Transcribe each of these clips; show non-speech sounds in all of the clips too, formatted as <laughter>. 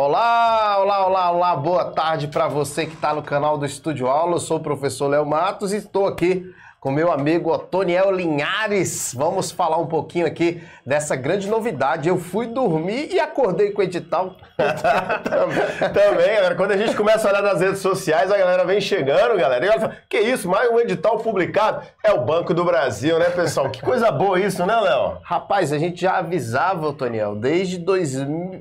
Olá, olá, olá, olá, boa tarde para você que está no canal do Estúdio Aula. Eu sou o professor Léo Matos e estou aqui com meu amigo Otoniel Linhares. Vamos falar um pouquinho aqui dessa grande novidade. Eu fui dormir e acordei com o edital. <laughs> Também, galera. Quando a gente começa a olhar nas redes sociais, a galera vem chegando, galera. E ela fala, que isso, mais um edital publicado? É o Banco do Brasil, né, pessoal? Que coisa boa isso, né, Léo? Rapaz, a gente já avisava, Otoniel, desde dois...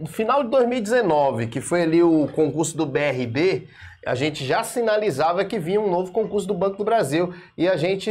final de 2019, que foi ali o concurso do BRB, a gente já sinalizava que vinha um novo concurso do Banco do Brasil e a gente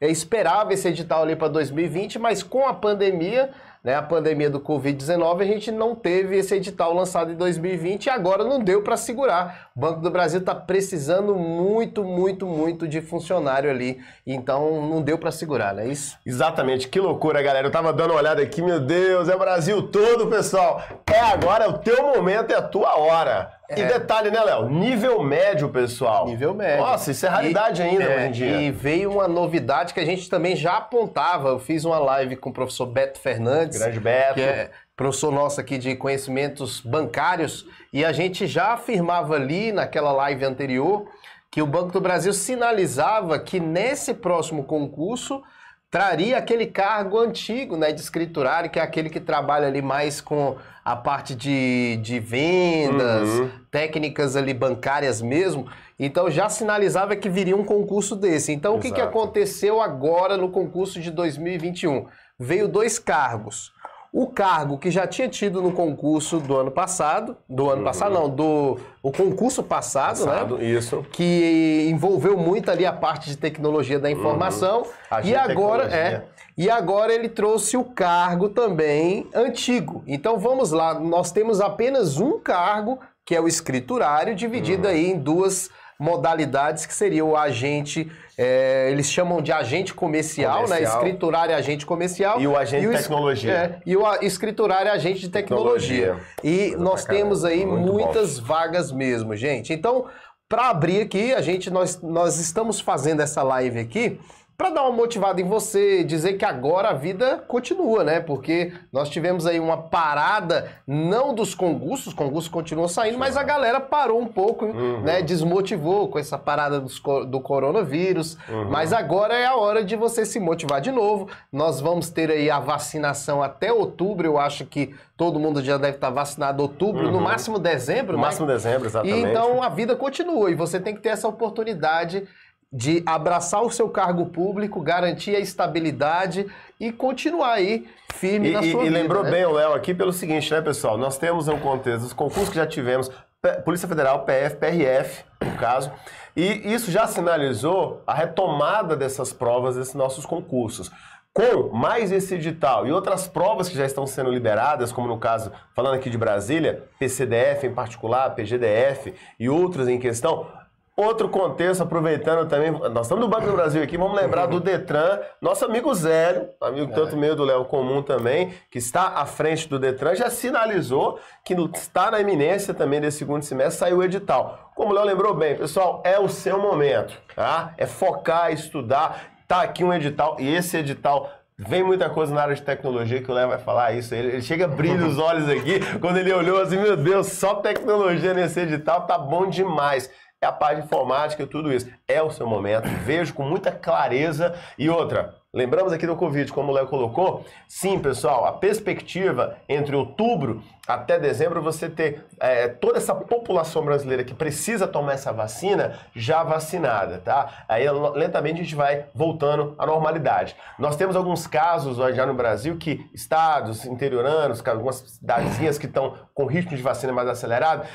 eh, esperava esse edital ali para 2020, mas com a pandemia, né, a pandemia do Covid-19, a gente não teve esse edital lançado em 2020 e agora não deu para segurar. O Banco do Brasil está precisando muito, muito, muito de funcionário ali, então não deu para segurar, não é isso? Exatamente, que loucura, galera. Eu estava dando uma olhada aqui, meu Deus, é Brasil todo, pessoal. É agora, é o teu momento, é a tua hora. E é. detalhe, né, Léo? Nível médio, pessoal. Nível médio. Nossa, isso é raridade e, ainda é, hoje em dia. E veio uma novidade que a gente também já apontava. Eu fiz uma live com o professor Beto Fernandes. Grande Beto. Que é professor nosso aqui de conhecimentos bancários. E a gente já afirmava ali, naquela live anterior, que o Banco do Brasil sinalizava que nesse próximo concurso traria aquele cargo antigo né, de escriturário, que é aquele que trabalha ali mais com a parte de, de vendas, uhum. técnicas ali bancárias mesmo. Então já sinalizava que viria um concurso desse. Então Exato. o que, que aconteceu agora no concurso de 2021? Veio dois cargos o cargo que já tinha tido no concurso do ano passado, do ano uhum. passado não, do o concurso passado, né? passado, né? Isso. Que envolveu muito ali a parte de tecnologia da uhum. informação uhum. e agora é e agora ele trouxe o cargo também antigo. Então vamos lá, nós temos apenas um cargo que é o escriturário dividido uhum. aí em duas modalidades que seria o agente, é, eles chamam de agente comercial, né? comercial. né? Escriturar é agente comercial. E o agente e o, de tecnologia. É, e o escriturar é agente de tecnologia. tecnologia. E Coisa nós temos aí Muito muitas bom. vagas mesmo, gente. Então, para abrir aqui, a gente nós, nós estamos fazendo essa live aqui para dar uma motivada em você, dizer que agora a vida continua, né? Porque nós tivemos aí uma parada, não dos concursos, os concursos continuam saindo, mas a galera parou um pouco, uhum. né? Desmotivou com essa parada dos, do coronavírus. Uhum. Mas agora é a hora de você se motivar de novo. Nós vamos ter aí a vacinação até outubro, eu acho que todo mundo já deve estar vacinado outubro, uhum. no máximo dezembro, no né? máximo dezembro, exatamente. E então a vida continua e você tem que ter essa oportunidade de abraçar o seu cargo público, garantir a estabilidade e continuar aí firme e, na sua e, vida. E lembrou né? bem o Léo aqui pelo seguinte, né, pessoal? Nós temos um contexto, os concursos que já tivemos, Polícia Federal, PF, PRF, no caso, e isso já sinalizou a retomada dessas provas, desses nossos concursos com mais esse edital e outras provas que já estão sendo liberadas, como no caso, falando aqui de Brasília, PCDF em particular, PGDF e outras em questão, Outro contexto, aproveitando também, nós estamos do Banco do Brasil aqui, vamos lembrar do Detran, nosso amigo Zélio, amigo é. tanto meu do Léo Comum também, que está à frente do Detran, já sinalizou que está na iminência também desse segundo semestre, saiu o edital. Como o Léo lembrou bem, pessoal, é o seu momento, tá? É focar, estudar, tá aqui um edital, e esse edital Vem muita coisa na área de tecnologia que o Léo vai falar isso. Ele, ele chega, brilha os olhos aqui quando ele olhou assim: meu Deus, só tecnologia nesse edital, tá bom demais é a parte informática e tudo isso. É o seu momento, vejo com muita clareza. E outra, lembramos aqui do Covid, como o Léo colocou, sim, pessoal, a perspectiva entre outubro até dezembro, você ter é, toda essa população brasileira que precisa tomar essa vacina já vacinada, tá? Aí lentamente a gente vai voltando à normalidade. Nós temos alguns casos já no Brasil que estados interioranos, algumas cidadezinhas que estão com ritmo de vacina mais acelerado,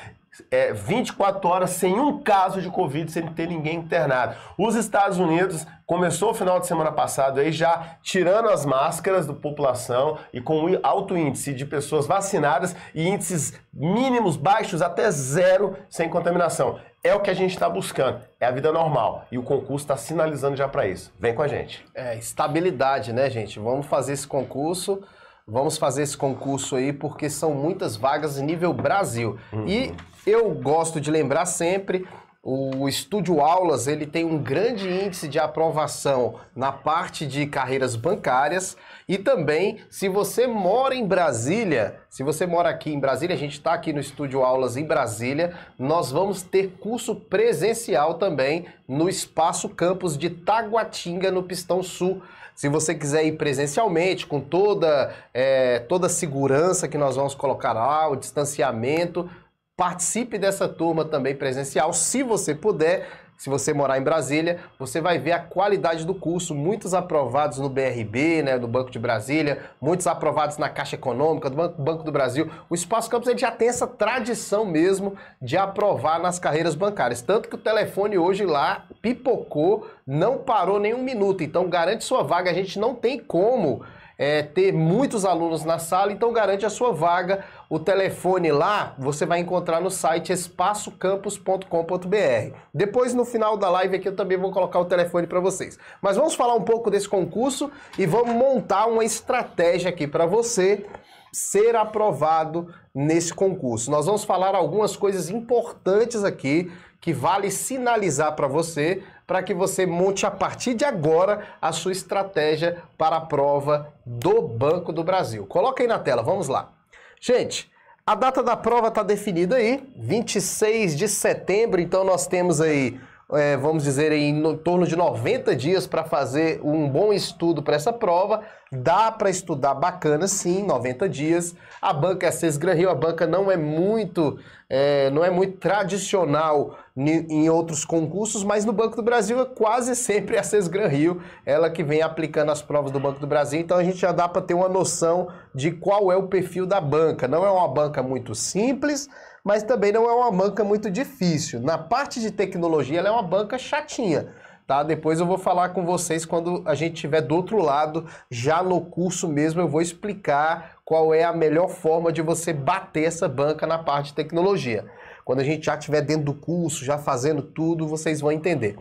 é, 24 horas sem um caso de Covid, sem ter ninguém internado. Os Estados Unidos começou o final de semana passado aí já tirando as máscaras da população e com alto índice de pessoas vacinadas e índices mínimos baixos até zero sem contaminação. É o que a gente está buscando, é a vida normal. E o concurso está sinalizando já para isso. Vem com a gente. É, estabilidade, né, gente? Vamos fazer esse concurso vamos fazer esse concurso aí porque são muitas vagas nível Brasil. Uhum. E eu gosto de lembrar sempre o Estúdio Aulas ele tem um grande índice de aprovação na parte de carreiras bancárias e também se você mora em Brasília, se você mora aqui em Brasília, a gente está aqui no Estúdio Aulas em Brasília, nós vamos ter curso presencial também no Espaço Campus de Taguatinga, no Pistão Sul. Se você quiser ir presencialmente, com toda, é, toda a segurança que nós vamos colocar lá, o distanciamento, participe dessa turma também presencial, se você puder se você morar em Brasília, você vai ver a qualidade do curso. Muitos aprovados no BRB, né, do Banco de Brasília, muitos aprovados na Caixa Econômica, do Banco do Brasil. O Espaço Campos já tem essa tradição mesmo de aprovar nas carreiras bancárias. Tanto que o telefone hoje lá pipocou, não parou nem um minuto. Então garante sua vaga, a gente não tem como. É, ter muitos alunos na sala, então garante a sua vaga o telefone lá você vai encontrar no site espaçocampus.com.br. Depois no final da live aqui eu também vou colocar o telefone para vocês. Mas vamos falar um pouco desse concurso e vamos montar uma estratégia aqui para você ser aprovado nesse concurso. Nós vamos falar algumas coisas importantes aqui que vale sinalizar para você, para que você monte a partir de agora a sua estratégia para a prova do Banco do Brasil. Coloca aí na tela, vamos lá. Gente, a data da prova está definida aí, 26 de setembro, então nós temos aí é, vamos dizer, em no, torno de 90 dias para fazer um bom estudo para essa prova. Dá para estudar bacana, sim, 90 dias. A banca é a Rio, a banca não é muito, é, não é muito tradicional em outros concursos, mas no Banco do Brasil é quase sempre a Sesgran Rio, ela que vem aplicando as provas do Banco do Brasil, então a gente já dá para ter uma noção de qual é o perfil da banca. Não é uma banca muito simples, mas também não é uma banca muito difícil. Na parte de tecnologia, ela é uma banca chatinha. Tá? Depois eu vou falar com vocês quando a gente tiver do outro lado, já no curso mesmo eu vou explicar qual é a melhor forma de você bater essa banca na parte de tecnologia. Quando a gente já estiver dentro do curso, já fazendo tudo, vocês vão entender.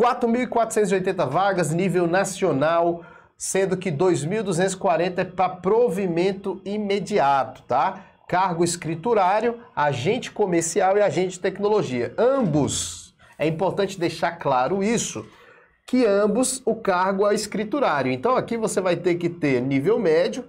4.480 vagas, nível nacional, sendo que 2.240 é para provimento imediato, tá? cargo escriturário, agente comercial e agente de tecnologia. Ambos, é importante deixar claro isso, que ambos o cargo é escriturário. Então aqui você vai ter que ter nível médio,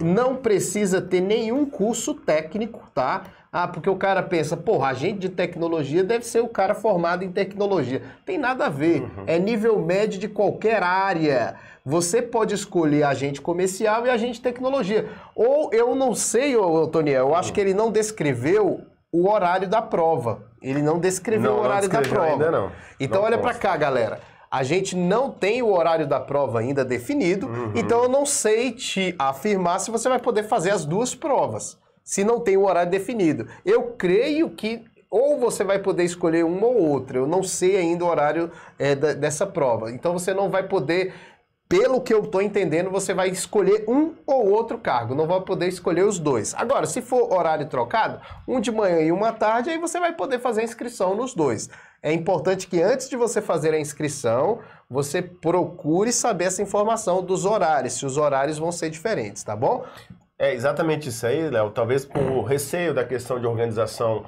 não precisa ter nenhum curso técnico, tá? Ah, porque o cara pensa, porra, agente de tecnologia deve ser o cara formado em tecnologia. Tem nada a ver. Uhum. É nível médio de qualquer área. Você pode escolher agente comercial e agente de tecnologia. Ou eu não sei, ô, Toniel, eu acho uhum. que ele não descreveu o horário da prova. Ele não descreveu não, o horário não da prova. Ainda não. Então não olha para cá, galera. A gente não tem o horário da prova ainda definido, uhum. então eu não sei te afirmar se você vai poder fazer as duas provas se não tem o horário definido. Eu creio que ou você vai poder escolher uma ou outra. Eu não sei ainda o horário é, da, dessa prova. Então você não vai poder, pelo que eu estou entendendo, você vai escolher um ou outro cargo. Não vai poder escolher os dois. Agora, se for horário trocado, um de manhã e uma tarde, aí você vai poder fazer a inscrição nos dois. É importante que antes de você fazer a inscrição, você procure saber essa informação dos horários, se os horários vão ser diferentes, tá bom? É exatamente isso aí, Léo. Talvez por é. receio da questão de organização,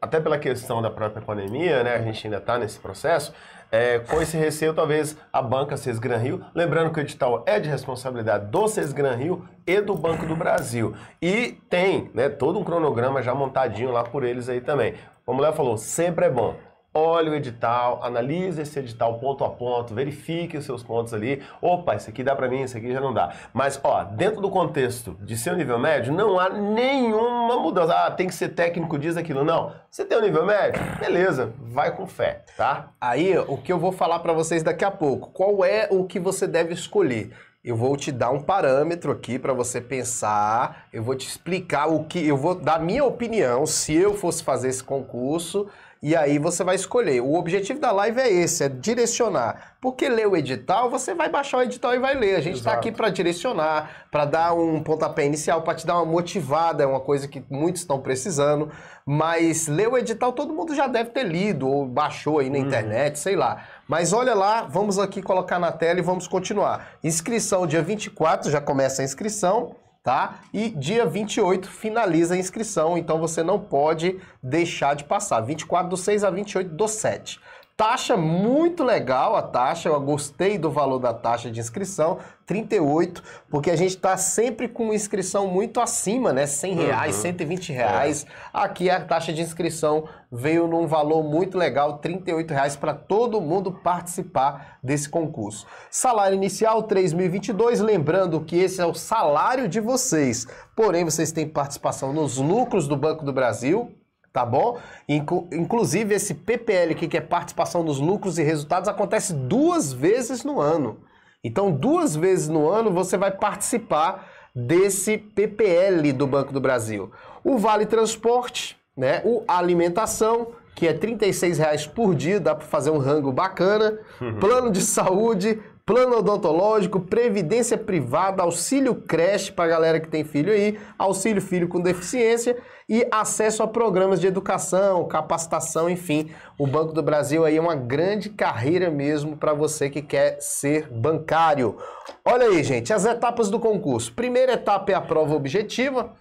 até pela questão da própria pandemia, né? A gente ainda está nesse processo. É, com esse receio, talvez a banca Sesgran Rio, lembrando que o edital é de responsabilidade do Sesgran Rio e do Banco do Brasil. E tem né, todo um cronograma já montadinho lá por eles aí também. Como o Léo falou, sempre é bom olha o edital, analise esse edital ponto a ponto, verifique os seus pontos ali. Opa, isso aqui dá para mim, isso aqui já não dá. Mas, ó, dentro do contexto de ser um nível médio, não há nenhuma mudança. Ah, tem que ser técnico, diz aquilo. Não. Você tem um nível médio? Beleza, vai com fé, tá? Aí, o que eu vou falar para vocês daqui a pouco, qual é o que você deve escolher? Eu vou te dar um parâmetro aqui para você pensar, eu vou te explicar o que, eu vou dar minha opinião se eu fosse fazer esse concurso e aí você vai escolher. O objetivo da live é esse, é direcionar. Porque ler o edital, você vai baixar o edital e vai ler. A gente está aqui para direcionar, para dar um pontapé inicial, para te dar uma motivada, é uma coisa que muitos estão precisando. Mas ler o edital todo mundo já deve ter lido ou baixou aí na uhum. internet, sei lá. Mas olha lá, vamos aqui colocar na tela e vamos continuar. Inscrição dia 24, já começa a inscrição tá? E dia 28 finaliza a inscrição, então você não pode deixar de passar. 24 do 6 a 28 do 7. Taxa muito legal a taxa, eu gostei do valor da taxa de inscrição, 38, porque a gente está sempre com inscrição muito acima, né? 100 reais, uhum. 120 reais. É. Aqui a taxa de inscrição veio num valor muito legal, 38 reais para todo mundo participar desse concurso. Salário inicial 3.022, lembrando que esse é o salário de vocês. Porém, vocês têm participação nos lucros do Banco do Brasil, tá bom? Inclusive, esse PPL aqui, que é participação dos lucros e resultados, acontece duas vezes no ano. Então, duas vezes no ano você vai participar desse PPL do Banco do Brasil. O Vale Transporte, né? O Alimentação, que é R$ reais por dia, dá para fazer um rango bacana. <laughs> Plano de saúde, plano odontológico, previdência privada, auxílio creche para a galera que tem filho aí, auxílio filho com deficiência e acesso a programas de educação, capacitação, enfim. O Banco do Brasil aí é uma grande carreira mesmo para você que quer ser bancário. Olha aí, gente, as etapas do concurso. Primeira etapa é a prova objetiva,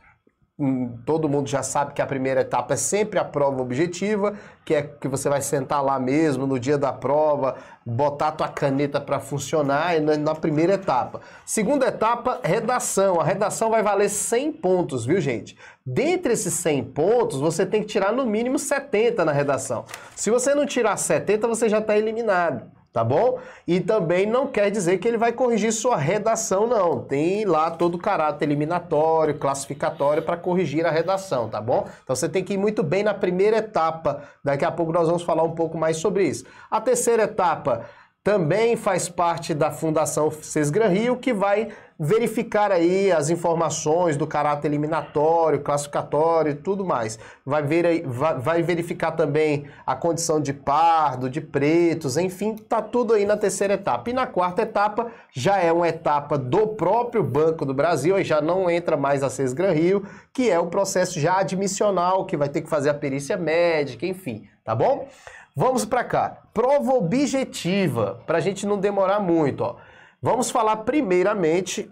Hum, todo mundo já sabe que a primeira etapa é sempre a prova objetiva, que é que você vai sentar lá mesmo no dia da prova, botar tua caneta para funcionar na primeira etapa. Segunda etapa, redação. A redação vai valer 100 pontos, viu, gente? Dentre esses 100 pontos, você tem que tirar no mínimo 70 na redação. Se você não tirar 70, você já está eliminado tá bom? E também não quer dizer que ele vai corrigir sua redação, não. Tem lá todo o caráter eliminatório, classificatório para corrigir a redação, tá bom? Então você tem que ir muito bem na primeira etapa. Daqui a pouco nós vamos falar um pouco mais sobre isso. A terceira etapa também faz parte da Fundação Cesgran Rio, que vai verificar aí as informações do caráter eliminatório, classificatório e tudo mais. Vai, ver, vai, vai verificar também a condição de pardo, de pretos, enfim, tá tudo aí na terceira etapa. E na quarta etapa já é uma etapa do próprio Banco do Brasil, aí já não entra mais a Cesgran Rio, que é o processo já admissional, que vai ter que fazer a perícia médica, enfim, tá bom? Vamos para cá. Prova objetiva, para a gente não demorar muito. Ó. Vamos falar primeiramente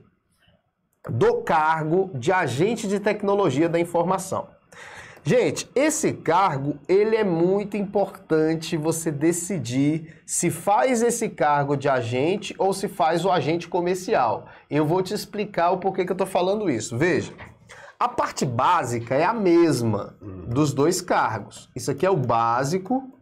do cargo de agente de tecnologia da informação. Gente, esse cargo, ele é muito importante você decidir se faz esse cargo de agente ou se faz o agente comercial. Eu vou te explicar o porquê que eu estou falando isso. Veja, a parte básica é a mesma dos dois cargos. Isso aqui é o básico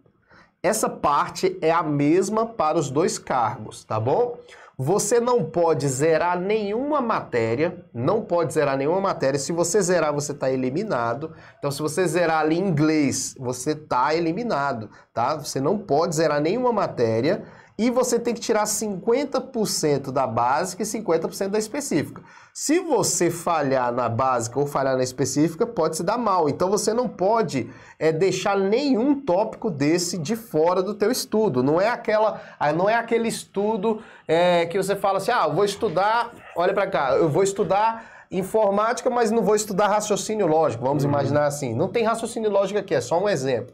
essa parte é a mesma para os dois cargos, tá bom? Você não pode zerar nenhuma matéria, não pode zerar nenhuma matéria. Se você zerar, você está eliminado. Então, se você zerar ali inglês, você está eliminado, tá? Você não pode zerar nenhuma matéria e você tem que tirar 50% da básica e 50% da específica. Se você falhar na básica ou falhar na específica, pode se dar mal. Então você não pode é, deixar nenhum tópico desse de fora do teu estudo. Não é aquela, ah, não é aquele estudo é, que você fala assim, ah, eu vou estudar, olha para cá, eu vou estudar informática, mas não vou estudar raciocínio lógico, vamos uhum. imaginar assim. Não tem raciocínio lógico aqui, é só um exemplo.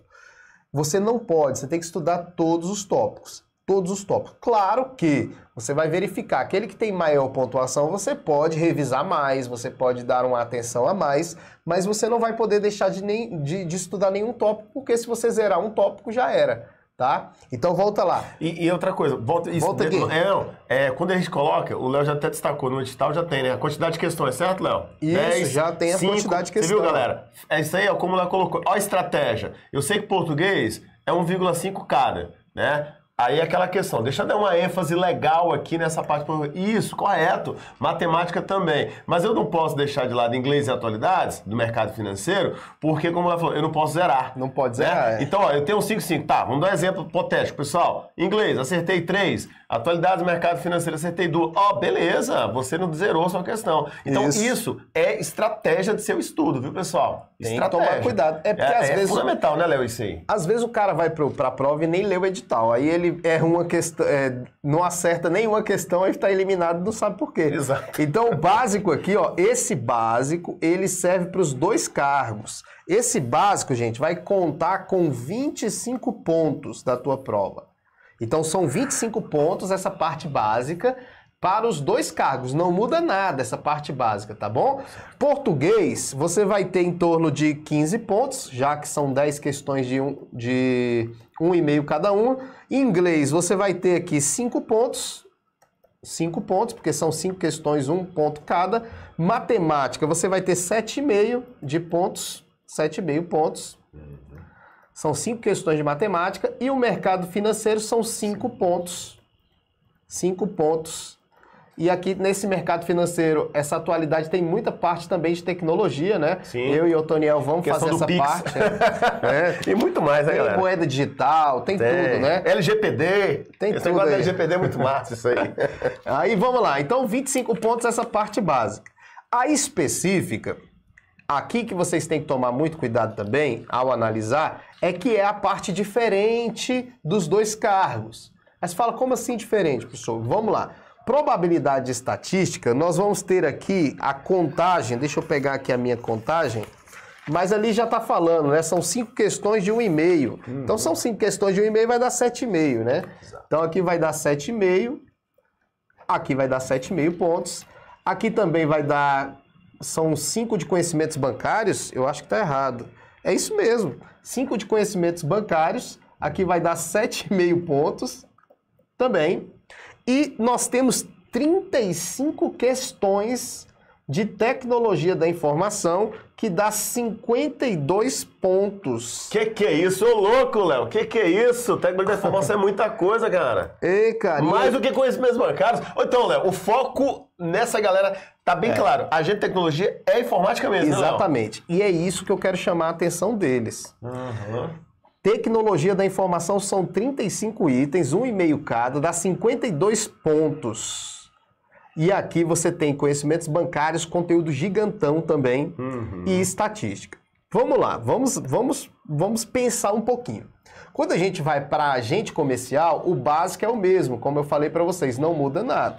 Você não pode, você tem que estudar todos os tópicos todos os tópicos. Claro que você vai verificar aquele que tem maior pontuação, você pode revisar mais, você pode dar uma atenção a mais, mas você não vai poder deixar de, nem, de, de estudar nenhum tópico, porque se você zerar um tópico, já era. Tá? Então volta lá. E, e outra coisa, volta, isso, volta dentro, aqui. É, não, é, quando a gente coloca, o Léo já até destacou, no edital já tem, né? A quantidade de questões, certo, Léo? Isso, 10, já tem a 5, quantidade de questões. Você viu, galera? É isso aí, é como o Léo colocou. Olha a estratégia. Eu sei que português é 1,5 cada, né? Aí aquela questão, deixa eu dar uma ênfase legal aqui nessa parte. Isso, correto. Matemática também. Mas eu não posso deixar de lado inglês e atualidades do mercado financeiro, porque, como ela falou, eu não posso zerar. Não pode zerar. Né? É. Então, ó, eu tenho 5, 5. Tá, vamos dar um exemplo hipotético, pessoal. Inglês, acertei 3. Atualidades do mercado financeiro, acertei 2. Ó, oh, beleza, você não zerou sua questão. Então, isso. isso é estratégia de seu estudo, viu, pessoal? Tem que tomar cuidado. É, porque é, às é vezes, fundamental, né, Léo, isso aí? Às vezes o cara vai para a prova e nem lê o edital. Aí ele erra é uma questão, é, não acerta nenhuma questão e está eliminado, não sabe por quê. Exato. Então o básico aqui, ó, esse básico, ele serve para os dois cargos. Esse básico, gente, vai contar com 25 pontos da tua prova. Então são 25 pontos essa parte básica para os dois cargos. Não muda nada essa parte básica, tá bom? Português, você vai ter em torno de 15 pontos, já que são 10 questões de um, de um e meio cada uma. inglês, você vai ter aqui 5 pontos, 5 pontos, porque são 5 questões, 1 um ponto cada. Matemática, você vai ter 7,5 de pontos, 7,5 pontos. São cinco questões de matemática. E o mercado financeiro são cinco pontos. cinco pontos e aqui nesse mercado financeiro, essa atualidade tem muita parte também de tecnologia, né? Sim. Eu e o Toniel vamos fazer essa Pix. parte. Né? <laughs> E muito mais, né, tem galera? Tem moeda digital, tem, tem, tudo, né? LGPD. Tem Esse tudo. Negócio LGPD é muito massa isso aí. <laughs> aí vamos lá. Então, 25 pontos essa parte básica. A específica, aqui que vocês têm que tomar muito cuidado também ao analisar, é que é a parte diferente dos dois cargos. Mas fala, como assim diferente, professor? Vamos lá probabilidade estatística, nós vamos ter aqui a contagem, deixa eu pegar aqui a minha contagem, mas ali já está falando, né? São cinco questões de um e meio. Uhum. Então são cinco questões de um e meio, vai dar sete e meio, né? Exato. Então aqui vai dar sete e meio, aqui vai dar sete e meio pontos, aqui também vai dar, são cinco de conhecimentos bancários, eu acho que está errado. É isso mesmo, cinco de conhecimentos bancários, aqui vai dar sete e meio pontos também, e nós temos 35 questões de tecnologia da informação que dá 52 pontos. Que que é isso, ô louco, Léo? Que que é isso? Tecnologia da informação é muita coisa, cara. Ei, cara. Mais do que conhecimentos bancários. Então, Léo, o foco nessa galera tá bem é. claro. A gente tecnologia é informática mesmo, né, Exatamente. e é isso que eu quero chamar a atenção deles. Uhum. Tecnologia da informação são 35 itens, um e meio cada, dá 52 pontos. E aqui você tem conhecimentos bancários, conteúdo gigantão também uhum. e estatística. Vamos lá, vamos, vamos, vamos pensar um pouquinho. Quando a gente vai para agente comercial, o básico é o mesmo, como eu falei para vocês, não muda nada.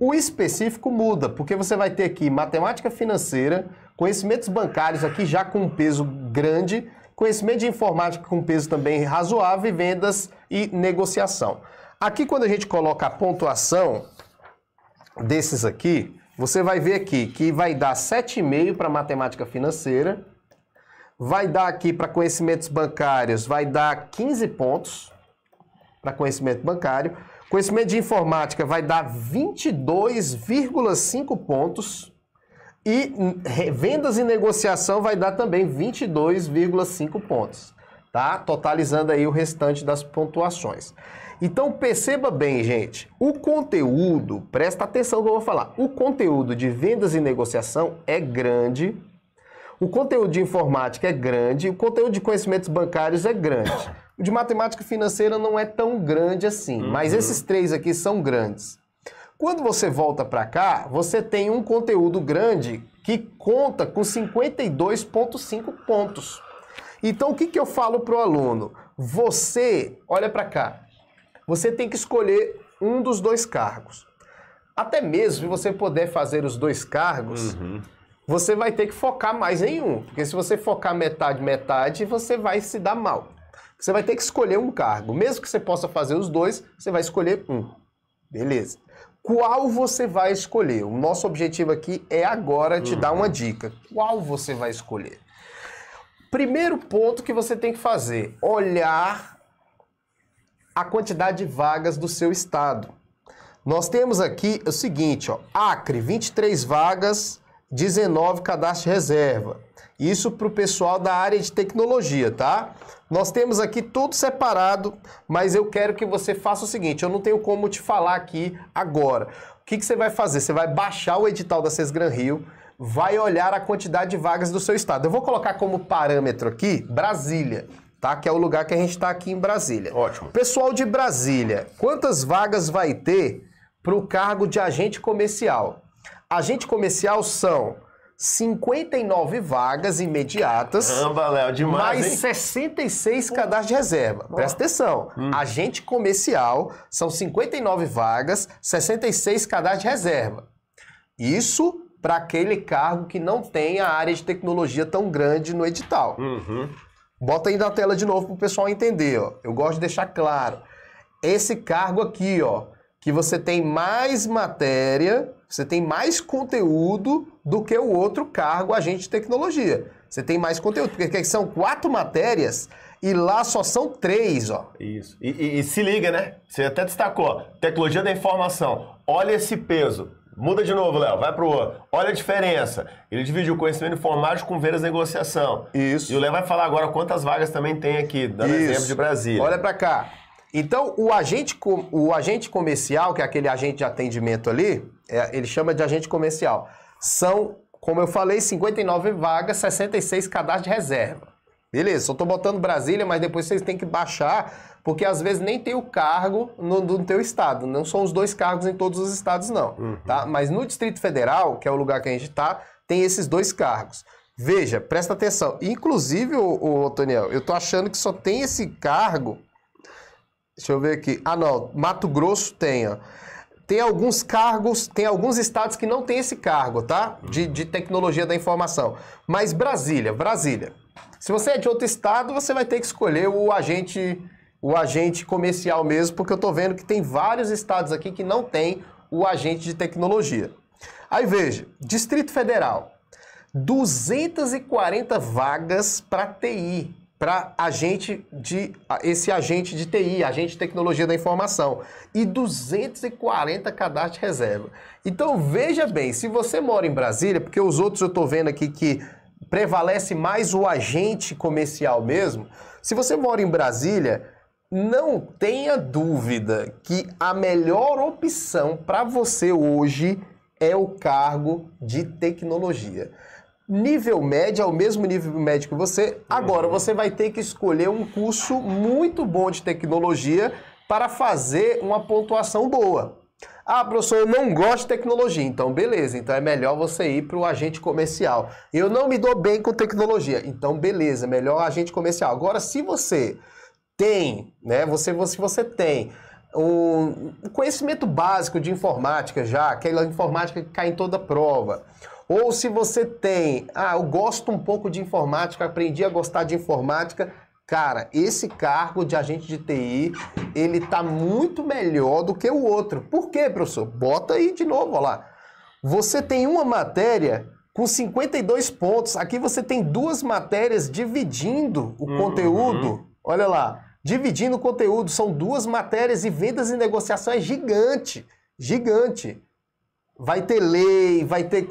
O específico muda, porque você vai ter aqui matemática financeira, conhecimentos bancários aqui já com um peso grande, conhecimento de informática com peso também razoável, vendas e negociação. Aqui, quando a gente coloca a pontuação desses aqui, você vai ver aqui que vai dar 7,5 para matemática financeira, vai dar aqui para conhecimentos bancários, vai dar 15 pontos para conhecimento bancário. Conhecimento de informática vai dar 22,5 pontos. E vendas e negociação vai dar também 22,5 pontos, tá? Totalizando aí o restante das pontuações. Então perceba bem, gente, o conteúdo, presta atenção no que eu vou falar. O conteúdo de vendas e negociação é grande. O conteúdo de informática é grande, o conteúdo de conhecimentos bancários é grande. O de matemática financeira não é tão grande assim, uhum. mas esses três aqui são grandes. Quando você volta para cá, você tem um conteúdo grande que conta com 52,5 pontos. Então, o que, que eu falo para o aluno? Você, olha para cá, você tem que escolher um dos dois cargos. Até mesmo se você puder fazer os dois cargos, uhum. você vai ter que focar mais em um. Porque se você focar metade, metade, você vai se dar mal. Você vai ter que escolher um cargo. Mesmo que você possa fazer os dois, você vai escolher um. Beleza qual você vai escolher? O nosso objetivo aqui é agora te uhum. dar uma uhum. dica. Qual você vai escolher? Primeiro ponto que você tem que fazer: olhar a quantidade de vagas do seu estado. Nós temos aqui o seguinte, ó, Acre, 23 vagas, 19 cadastro de reserva. Isso para o pessoal da área de tecnologia, tá? Nós temos aqui tudo separado, mas eu quero que você faça o seguinte, eu não tenho como te falar aqui agora. O que, que você vai fazer? Você vai baixar o edital da Sesgran Rio, vai olhar a quantidade de vagas do seu estado. Eu vou colocar como parâmetro aqui Brasília, tá? Que é o lugar que a gente está aqui em Brasília. Ótimo. Pessoal de Brasília, quantas vagas vai ter para o cargo de agente comercial? Agente comercial são 59 vagas imediatas. Caramba, Léo, demais. Mais hein? 66 cadastros de reserva. Boa. Presta atenção. Hum. Agente comercial são 59 vagas, 66 cadastros de reserva. Isso para aquele cargo que não tem a área de tecnologia tão grande no edital. Uhum. Bota aí na tela de novo para o pessoal entender. Ó. Eu gosto de deixar claro. Esse cargo aqui, ó, que você tem mais matéria você tem mais conteúdo do que o outro cargo agente de tecnologia. Você tem mais conteúdo, porque são quatro matérias e lá só são três, ó. Isso. E, e, e se liga, né? Você até destacou. Tecnologia da informação. Olha esse peso. Muda de novo, Léo. Vai pro outro. Olha a diferença. Ele divide o conhecimento informático com veras negociação. Isso. E o Léo vai falar agora quantas vagas também tem aqui, dando Isso. exemplo de Brasília. Olha para cá. Então, o agente, o agente comercial, que é aquele agente de atendimento ali, é, ele chama de agente comercial. São, como eu falei, 59 vagas, 66 cadastros de reserva. Beleza, só estou botando Brasília, mas depois vocês têm que baixar, porque às vezes nem tem o cargo no, no teu estado. Não são os dois cargos em todos os estados, não. Uhum. Tá? Mas no Distrito Federal, que é o lugar que a gente está, tem esses dois cargos. Veja, presta atenção. Inclusive, o, o Toniel, eu estou achando que só tem esse cargo. Deixa eu ver aqui. Ah, não. Mato Grosso tem, ó. Tem alguns cargos, tem alguns estados que não tem esse cargo, tá? De, de tecnologia da informação. Mas Brasília, Brasília. Se você é de outro estado, você vai ter que escolher o agente, o agente comercial mesmo, porque eu tô vendo que tem vários estados aqui que não tem o agente de tecnologia. Aí veja, Distrito Federal, 240 vagas para TI para agente de esse agente de TI, agente de tecnologia da informação, e 240 cadastros de reserva. Então veja bem, se você mora em Brasília, porque os outros eu estou vendo aqui que prevalece mais o agente comercial mesmo, se você mora em Brasília, não tenha dúvida que a melhor opção para você hoje é o cargo de tecnologia nível médio, é o mesmo nível médio que você. Agora, uhum. você vai ter que escolher um curso muito bom de tecnologia para fazer uma pontuação boa. Ah, professor, eu não gosto de tecnologia. Então, beleza. Então, é melhor você ir para o agente comercial. Eu não me dou bem com tecnologia. Então, beleza. Melhor agente comercial. Agora, se você tem, né? Você, se você tem um conhecimento básico de informática já, aquela informática que cai em toda prova, ou se você tem, ah, eu gosto um pouco de informática, aprendi a gostar de informática. Cara, esse cargo de agente de TI, ele tá muito melhor do que o outro. Por quê, professor? Bota aí de novo, olha lá. Você tem uma matéria com 52 pontos. Aqui você tem duas matérias dividindo o uhum. conteúdo. Olha lá, dividindo o conteúdo. São duas matérias e vendas e negociação é gigante. Gigante vai ter lei, vai ter.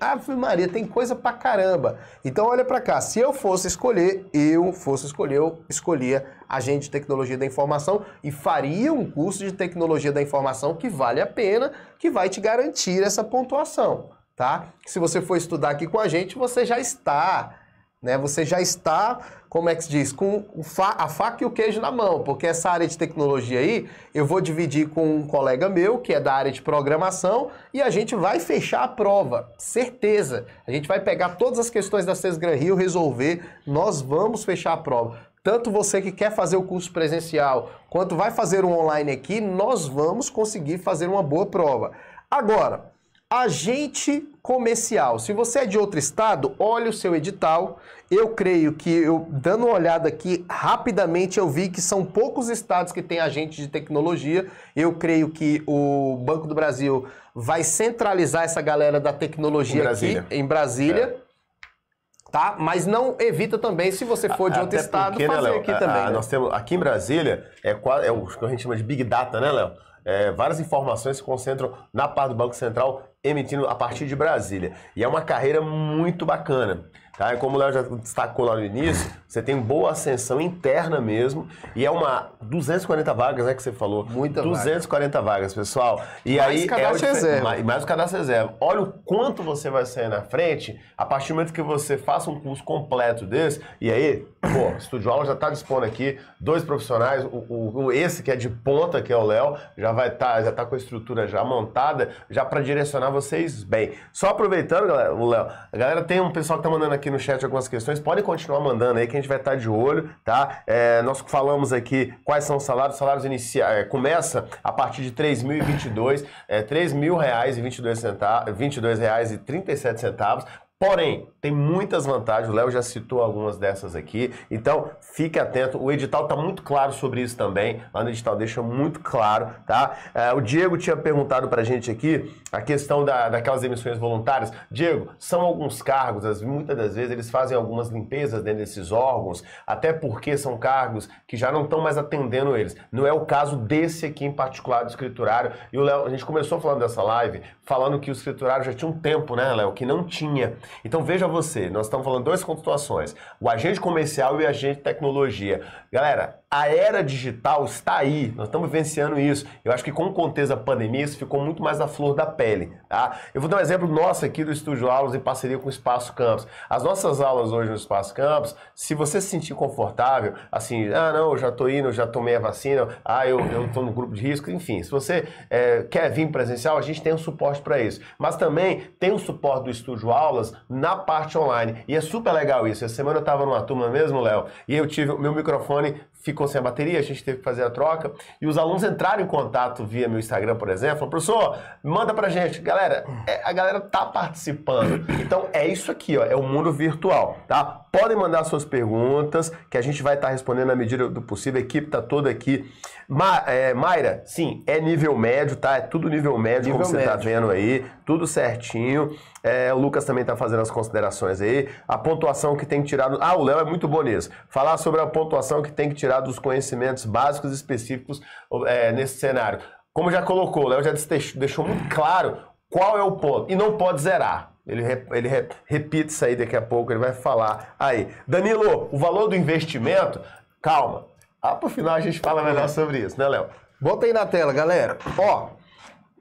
Ave Maria, tem coisa pra caramba. Então olha pra cá, se eu fosse escolher, eu fosse escolher, eu escolhia agente de tecnologia da informação e faria um curso de tecnologia da informação que vale a pena, que vai te garantir essa pontuação, tá? Se você for estudar aqui com a gente, você já está né? Você já está, como é que se diz, com a faca e o queijo na mão, porque essa área de tecnologia aí eu vou dividir com um colega meu que é da área de programação e a gente vai fechar a prova, certeza. A gente vai pegar todas as questões da Gran Rio, resolver, nós vamos fechar a prova. Tanto você que quer fazer o curso presencial, quanto vai fazer o um online aqui, nós vamos conseguir fazer uma boa prova. Agora, Agente comercial. Se você é de outro estado, olhe o seu edital. Eu creio que eu dando uma olhada aqui rapidamente eu vi que são poucos estados que têm agente de tecnologia. Eu creio que o Banco do Brasil vai centralizar essa galera da tecnologia em Brasília. aqui em Brasília. É tá? Mas não evita também, se você for de outro Até estado, porque, né, fazer né, aqui a, também. A, né? Nós temos aqui em Brasília é, é o que a gente chama de big data, né, Léo? É, várias informações se concentram na parte do Banco Central emitindo a partir de Brasília. E é uma carreira muito bacana. Tá? E como o Léo já destacou lá no início, você tem boa ascensão interna mesmo. E é uma 240 vagas, né, que você falou. Muita 240 vaga. vagas, pessoal. E mais aí cadastro é o reserva. Mais, mais o cadastro reserva. Olha o quanto você vai sair na frente a partir do momento que você faça um curso completo desse. E aí, pô, Estúdio Aula já está dispondo aqui dois profissionais. O, o, esse que é de ponta, que é o Léo, já vai estar, tá, já tá com a estrutura já montada, já para direcionar vocês bem. Só aproveitando, galera, o Léo, a galera tem um pessoal que tá mandando aqui aqui no chat algumas questões, podem continuar mandando aí que a gente vai estar tá de olho, tá? É, nós falamos aqui quais são os salários, os salários iniciais, é, começa a partir de 3.022, é, R$ reais e 22 reais e 37 centavos, Porém, tem muitas vantagens, o Léo já citou algumas dessas aqui, então fique atento, o edital está muito claro sobre isso também, lá no edital deixa muito claro, tá? É, o Diego tinha perguntado para a gente aqui a questão da, daquelas emissões voluntárias. Diego, são alguns cargos, as, muitas das vezes eles fazem algumas limpezas dentro desses órgãos, até porque são cargos que já não estão mais atendendo eles. Não é o caso desse aqui em particular do escriturário, e o Léo, a gente começou falando dessa live, falando que o escriturário já tinha um tempo, né, Léo, que não tinha. Então veja você, nós estamos falando duas situações, o agente comercial e o agente de tecnologia. Galera, a era digital está aí, nós estamos vivenciando isso. Eu acho que com o contexto da pandemia isso ficou muito mais à flor da pele. Tá? Eu vou dar um exemplo nosso aqui do Estúdio Aulas em parceria com o Espaço Campos. As nossas aulas hoje no Espaço Campos, se você se sentir confortável, assim, ah não, eu já estou indo, eu já tomei a vacina, ah eu estou no grupo de risco, enfim, se você é, quer vir presencial, a gente tem um suporte para isso. Mas também tem um suporte do Estúdio Aulas na parte online. E é super legal isso. Essa semana eu estava numa turma mesmo, Léo, e eu tive o meu microfone money ficou sem a bateria, a gente teve que fazer a troca. E os alunos entraram em contato via meu Instagram, por exemplo, professor, manda pra gente. Galera, é, a galera tá participando. Então é isso aqui, ó, é o mundo virtual, tá? Podem mandar suas perguntas, que a gente vai estar tá respondendo na medida do possível. A equipe tá toda aqui. Ma, é, Mayra, sim, é nível médio, tá? É tudo nível médio, nível como médio. você tá vendo aí. Tudo certinho. É, o Lucas também tá fazendo as considerações aí. A pontuação que tem que tirar... Ah, o Léo é muito bom nisso. Falar sobre a pontuação que tem que tirar tirado os conhecimentos básicos específicos é, nesse cenário. Como já colocou, o Léo já deixou muito claro qual é o ponto. E não pode zerar. Ele, ele repite isso aí daqui a pouco, ele vai falar aí. Danilo, o valor do investimento, calma. Ah, pro final a gente fala melhor sobre isso, né, Léo? Bota aí na tela, galera. Ó,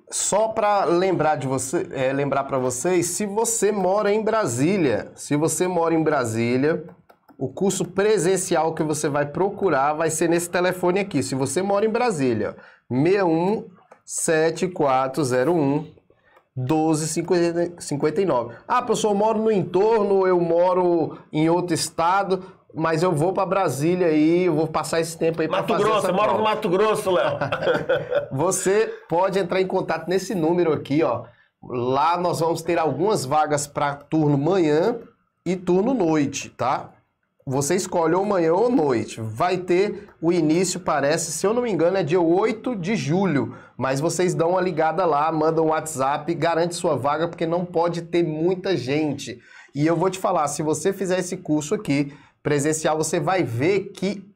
só para lembrar de você, é, lembrar para vocês, se você mora em Brasília, se você mora em Brasília, o curso presencial que você vai procurar vai ser nesse telefone aqui. Se você mora em Brasília, 617401 1259. Ah, pessoal, eu moro no entorno, eu moro em outro estado, mas eu vou para Brasília aí, eu vou passar esse tempo aí para fazer Grosso, essa eu moro no Mato Grosso, Léo. <laughs> você pode entrar em contato nesse número aqui, ó. Lá nós vamos ter algumas vagas para turno manhã e turno noite, tá? você escolhe ou manhã ou noite. Vai ter o início, parece, se eu não me engano, é dia 8 de julho. Mas vocês dão uma ligada lá, mandam um WhatsApp, garante sua vaga, porque não pode ter muita gente. E eu vou te falar, se você fizer esse curso aqui, presencial, você vai ver que,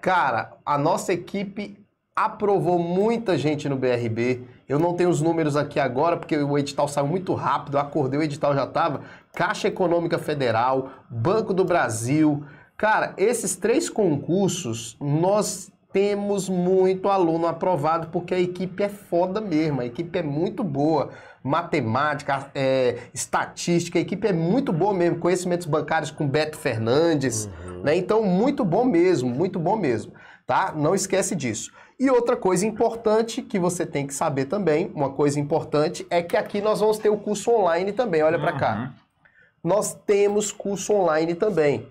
cara, a nossa equipe aprovou muita gente no BRB. Eu não tenho os números aqui agora, porque o edital saiu muito rápido, acordei, o edital já estava, Caixa Econômica Federal, Banco do Brasil. Cara, esses três concursos nós temos muito aluno aprovado porque a equipe é foda mesmo, a equipe é muito boa. Matemática, é, estatística, a equipe é muito boa mesmo. Conhecimentos bancários com Beto Fernandes, uhum. né? Então, muito bom mesmo, muito bom mesmo, tá? Não esquece disso. E outra coisa importante que você tem que saber também, uma coisa importante, é que aqui nós vamos ter o curso online também, olha uhum. para cá nós temos curso online também.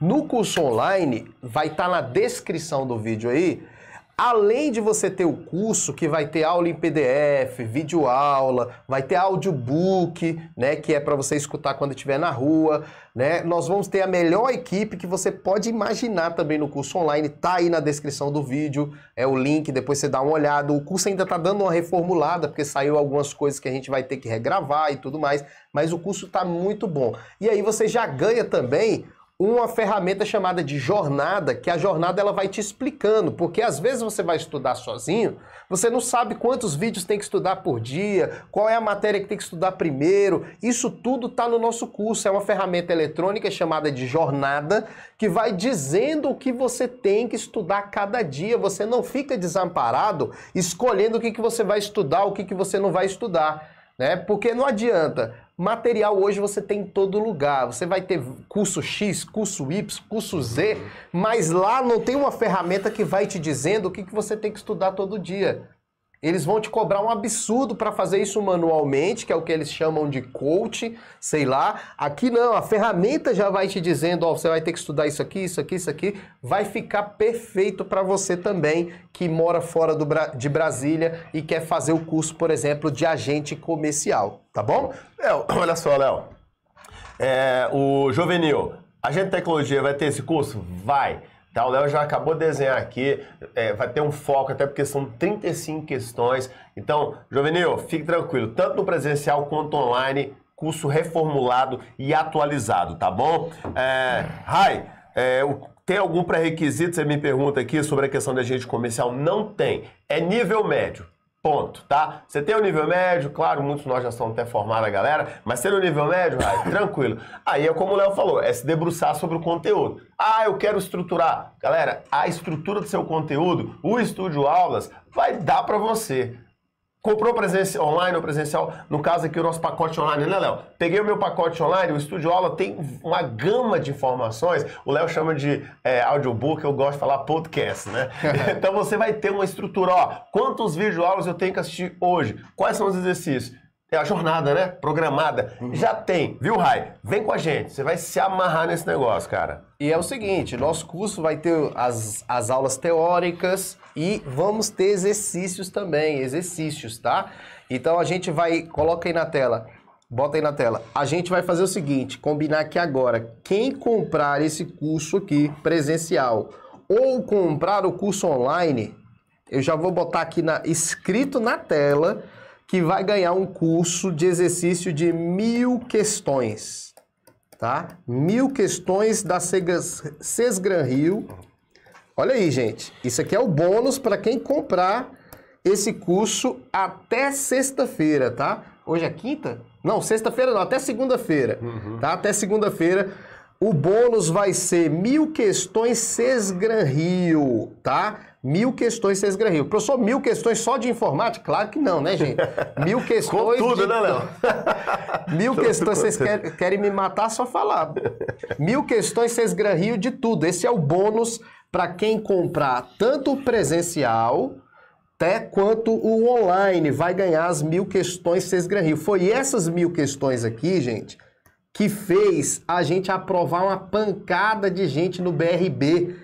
No curso online, vai estar tá na descrição do vídeo aí, Além de você ter o curso que vai ter aula em PDF, vídeo aula, vai ter audiobook, né, que é para você escutar quando estiver na rua, né? Nós vamos ter a melhor equipe que você pode imaginar também no curso online, tá aí na descrição do vídeo, é o link, depois você dá uma olhada. O curso ainda tá dando uma reformulada porque saiu algumas coisas que a gente vai ter que regravar e tudo mais, mas o curso tá muito bom. E aí você já ganha também uma ferramenta chamada de jornada, que a jornada ela vai te explicando, porque às vezes você vai estudar sozinho, você não sabe quantos vídeos tem que estudar por dia, qual é a matéria que tem que estudar primeiro. Isso tudo está no nosso curso, é uma ferramenta eletrônica chamada de jornada, que vai dizendo o que você tem que estudar cada dia. Você não fica desamparado escolhendo o que, que você vai estudar, o que, que você não vai estudar. Né? Porque não adianta. Material hoje você tem em todo lugar. Você vai ter curso X, curso Y, curso Z, uhum. mas lá não tem uma ferramenta que vai te dizendo o que, que você tem que estudar todo dia. Eles vão te cobrar um absurdo para fazer isso manualmente, que é o que eles chamam de coach, sei lá. Aqui não, a ferramenta já vai te dizendo, ó, você vai ter que estudar isso aqui, isso aqui, isso aqui. Vai ficar perfeito para você também que mora fora do, de Brasília e quer fazer o curso, por exemplo, de agente comercial, tá bom? Léo, <clears throat> olha só, Léo. É, o Juvenil, agente de tecnologia vai ter esse curso? Vai. Tá? O Léo já acabou de desenhar aqui, é, vai ter um foco, até porque são 35 questões. Então, Juvenil, fique tranquilo, tanto no presencial quanto online, curso reformulado e atualizado, tá bom? É, Rai, é, tem algum pré-requisito? Você me pergunta aqui sobre a questão da agente comercial. Não tem. É nível médio. Ponto, tá? Você tem o nível médio, claro, muitos nós já estamos até formados, galera, mas sendo o nível médio, <laughs> tranquilo. Aí é como o Léo falou, é se debruçar sobre o conteúdo. Ah, eu quero estruturar. Galera, a estrutura do seu conteúdo, o estúdio aulas, vai dar para você. Comprou presença online ou presencial, no caso aqui o nosso pacote online, né, Léo? Peguei o meu pacote online, o Estúdio Aula tem uma gama de informações, o Léo chama de é, audiobook, eu gosto de falar podcast, né? <laughs> então você vai ter uma estrutura, ó, quantos aulas eu tenho que assistir hoje? Quais são os exercícios? É a jornada, né? Programada. Uhum. Já tem, viu, Rai? Vem com a gente, você vai se amarrar nesse negócio, cara. E é o seguinte, nosso curso vai ter as, as aulas teóricas, e vamos ter exercícios também, exercícios, tá? Então a gente vai, coloca aí na tela, bota aí na tela. A gente vai fazer o seguinte, combinar aqui agora. Quem comprar esse curso aqui presencial ou comprar o curso online, eu já vou botar aqui na, escrito na tela que vai ganhar um curso de exercício de mil questões, tá? Mil questões da Cesgran Rio Olha aí, gente. Isso aqui é o bônus para quem comprar esse curso até sexta-feira, tá? Hoje é quinta? Não, sexta-feira não, até segunda-feira. Uhum. Tá? Até segunda-feira. O bônus vai ser mil questões Sesgran Rio, tá? Mil questões Sesgran Rio. Professor, mil questões só de informática? Claro que não, né, gente? Mil <laughs> questões. tudo, de... né, Léo? <laughs> mil questões, vocês querem, querem me matar, só falar. Mil questões Sesgran Rio de tudo. Esse é o bônus para quem comprar tanto o presencial até quanto o online vai ganhar as mil questões César Rio. Foi essas mil questões aqui, gente, que fez a gente aprovar uma pancada de gente no BRB.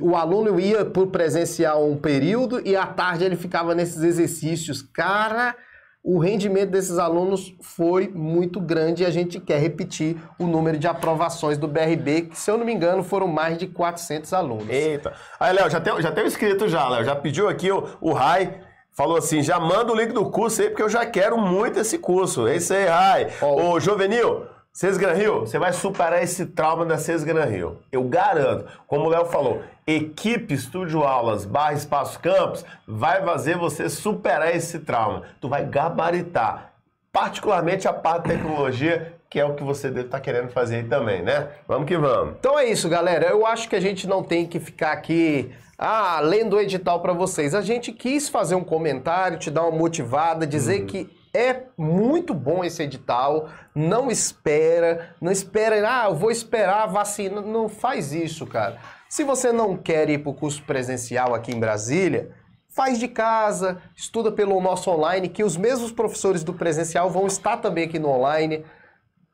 O aluno ia para o presencial um período e à tarde ele ficava nesses exercícios. Cara, o rendimento desses alunos foi muito grande e a gente quer repetir o número de aprovações do BRB, que, se eu não me engano, foram mais de 400 alunos. Eita. Aí, Léo, já tem, já tem um inscrito já, Léo. Já pediu aqui o, o RAI, falou assim, já manda o link do curso aí, porque eu já quero muito esse curso. É isso aí, RAI. Ó, Ô, Juvenil... Cês Gran Rio, você vai superar esse trauma da Cês Gran Rio. Eu garanto. Como o Léo falou, equipe Estúdio Aulas barra Espaço Campos vai fazer você superar esse trauma. Tu vai gabaritar, particularmente a parte da tecnologia, que é o que você deve estar tá querendo fazer aí também, né? Vamos que vamos. Então é isso, galera. Eu acho que a gente não tem que ficar aqui ah, lendo o edital para vocês. A gente quis fazer um comentário, te dar uma motivada, dizer uhum. que é muito bom esse edital, não espera, não espera, ah, eu vou esperar a vacina, não faz isso, cara. Se você não quer ir para o curso presencial aqui em Brasília, faz de casa, estuda pelo nosso online, que os mesmos professores do presencial vão estar também aqui no online.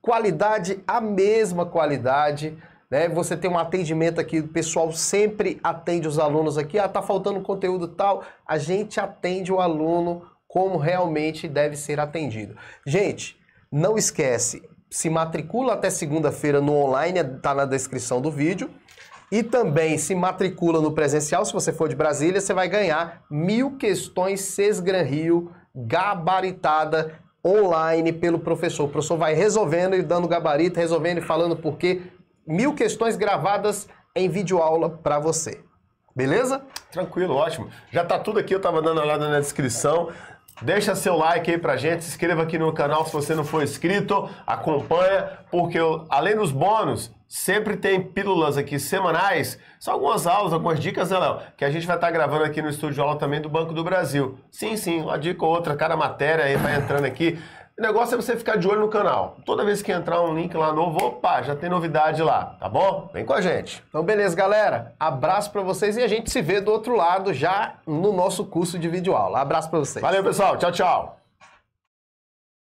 Qualidade, a mesma qualidade. Né? Você tem um atendimento aqui, o pessoal sempre atende os alunos aqui. Ah, tá faltando conteúdo tal. A gente atende o aluno como realmente deve ser atendido. Gente, não esquece, se matricula até segunda-feira no online, está na descrição do vídeo. E também se matricula no presencial, se você for de Brasília, você vai ganhar mil questões Sesgran Rio gabaritada online pelo professor. O professor vai resolvendo e dando gabarito, resolvendo e falando por quê. Mil questões gravadas em videoaula para você. Beleza? Tranquilo, ótimo. Já está tudo aqui, eu estava dando uma olhada na descrição. Deixa seu like aí pra gente, se inscreva aqui no canal se você não for inscrito, acompanha, porque eu, além dos bônus, sempre tem pílulas aqui semanais, são algumas aulas, algumas dicas, né, Léo? Que a gente vai estar tá gravando aqui no Estúdio Aula também do Banco do Brasil. Sim, sim, uma dica ou outra, cada matéria aí vai entrando aqui. O negócio é você ficar de olho no canal. Toda vez que entrar um link lá novo, opa, já tem novidade lá, tá bom? Vem com a gente. Então, beleza, galera. Abraço para vocês e a gente se vê do outro lado já no nosso curso de videoaula. Abraço para vocês. Valeu, pessoal. Tchau, tchau.